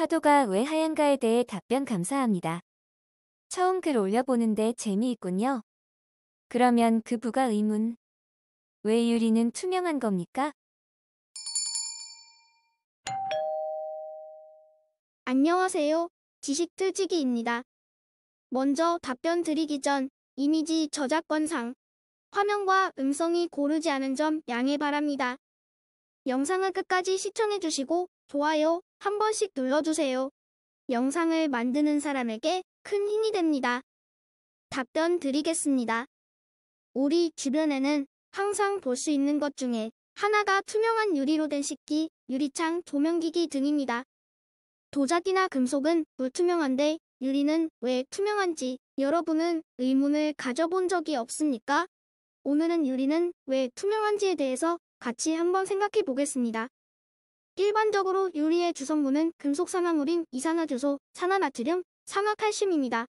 파도가 왜 하얀가에 대해 답변 감사합니다. 처음 글 올려보는데 재미있군요. 그러면 그 부가 의문. 왜 유리는 투명한 겁니까? 안녕하세요. 지식 틀지기입니다. 먼저 답변 드리기 전 이미지 저작권상 화면과 음성이 고르지 않은 점 양해 바랍니다. 영상을 끝까지 시청해주시고 좋아요 한 번씩 눌러주세요. 영상을 만드는 사람에게 큰 힘이 됩니다. 답변 드리겠습니다. 우리 주변에는 항상 볼 수 있는 것 중에 하나가 투명한 유리로 된 식기, 유리창, 조명기기 등입니다. 도자기나 금속은 불투명한데 유리는 왜 투명한지 여러분은 의문을 가져본 적이 없습니까? 오늘은 유리는 왜 투명한지에 대해서 같이 한번 생각해 보겠습니다. 일반적으로 유리의 주성분은 금속 산화물인 이산화주소, 산화나트륨, 산화칼슘입니다.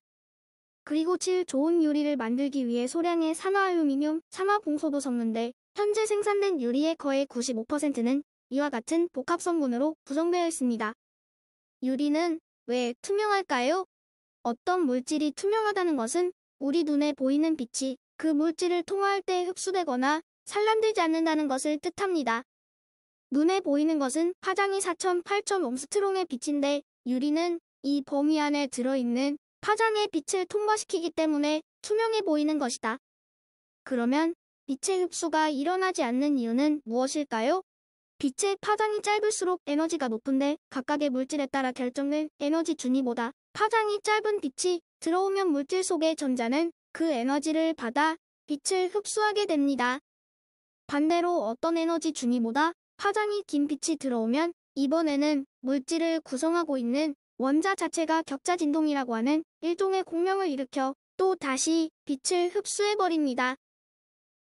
그리고 7. 좋은 유리를 만들기 위해 소량의 산화알루미늄, 산화봉소도 섞는데 현재 생산된 유리의 거의 95%는 이와 같은 복합성분으로 구성되어 있습니다. 유리는 왜 투명할까요? 어떤 물질이 투명하다는 것은 우리 눈에 보이는 빛이 그 물질을 통화할 때 흡수되거나 산란되지 않는다는 것을 뜻합니다. 눈에 보이는 것은 파장이 4,008.옴스트롱의 빛인데 유리는 이 범위 안에 들어있는 파장의 빛을 통과시키기 때문에 투명해 보이는 것이다. 그러면 빛의 흡수가 일어나지 않는 이유는 무엇일까요? 빛의 파장이 짧을수록 에너지가 높은데 각각의 물질에 따라 결정된 에너지 준위보다 파장이 짧은 빛이 들어오면 물질 속의 전자는 그 에너지를 받아 빛을 흡수하게 됩니다. 반대로 어떤 에너지 준위보다 파장이 긴 빛이 들어오면 이번에는 물질을 구성하고 있는 원자 자체가 격자 진동이라고 하는 일종의 공명을 일으켜 또 다시 빛을 흡수해버립니다.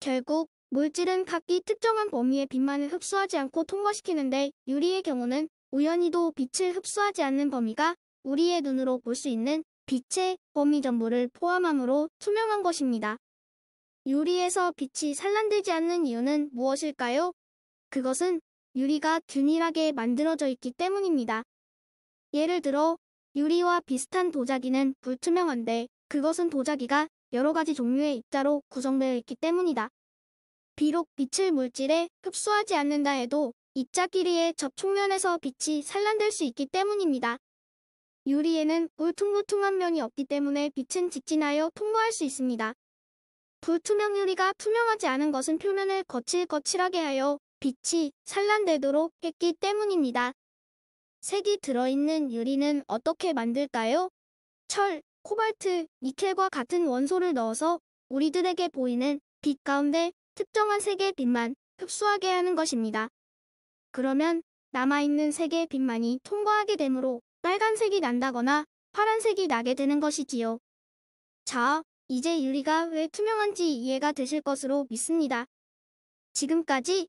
결국 물질은 각기 특정한 범위의 빛만을 흡수하지 않고 통과시키는데 유리의 경우는 우연히도 빛을 흡수하지 않는 범위가 우리의 눈으로 볼 수 있는 빛의 범위 전부를 포함함으로 투명한 것입니다. 유리에서 빛이 산란되지 않는 이유는 무엇일까요? 그것은 유리가 균일하게 만들어져 있기 때문입니다. 예를 들어 유리와 비슷한 도자기는 불투명한데 그것은 도자기가 여러 가지 종류의 입자로 구성되어 있기 때문이다. 비록 빛을 물질에 흡수하지 않는다 해도 입자끼리의 접촉면에서 빛이 산란될 수 있기 때문입니다. 유리에는 울퉁불퉁한 면이 없기 때문에 빛은 직진하여 통과할수 있습니다. 불투명 유리가 투명하지 않은 것은 표면을 거칠거칠하게 하여 빛이 산란되도록 했기 때문입니다. 색이 들어있는 유리는 어떻게 만들까요? 철, 코발트, 니켈과 같은 원소를 넣어서 우리들에게 보이는 빛 가운데 특정한 색의 빛만 흡수하게 하는 것입니다. 그러면 남아있는 색의 빛만이 통과하게 되므로 빨간색이 난다거나 파란색이 나게 되는 것이지요. 자, 이제 유리가 왜 투명한지 이해가 되실 것으로 믿습니다. 지금까지